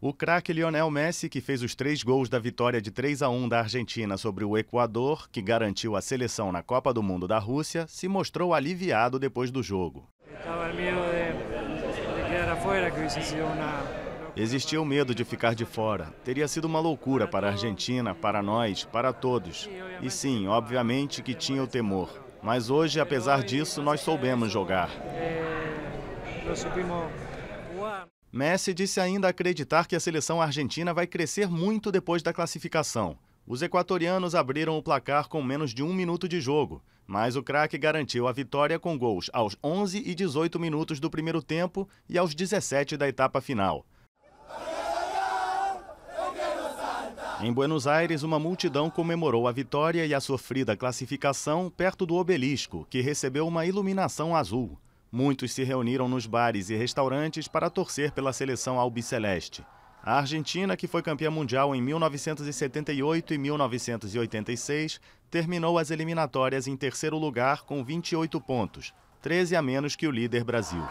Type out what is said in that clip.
O craque Lionel Messi, que fez os três gols da vitória de 3 a 1 da Argentina sobre o Equador, que garantiu a seleção na Copa do Mundo da Rússia, se mostrou aliviado depois do jogo. Existia o medo de ficar de fora. Teria sido uma loucura para a Argentina, para nós, para todos. E sim, obviamente que tinha o temor. Mas hoje, apesar disso, nós soubemos jogar. Eh, Messi disse ainda acreditar que a seleção argentina vai crescer muito depois da classificação. Os equatorianos abriram o placar com menos de um minuto de jogo, mas o craque garantiu a vitória com gols aos 11 e 18 minutos do primeiro tempo e aos 17 da etapa final. Em Buenos Aires, uma multidão comemorou a vitória e a sofrida classificação perto do obelisco, que recebeu uma iluminação azul. Muitos se reuniram nos bares e restaurantes para torcer pela seleção albiceleste. A Argentina, que foi campeã mundial em 1978 e 1986, terminou as eliminatórias em terceiro lugar com 28 pontos, 13 a menos que o líder Brasil.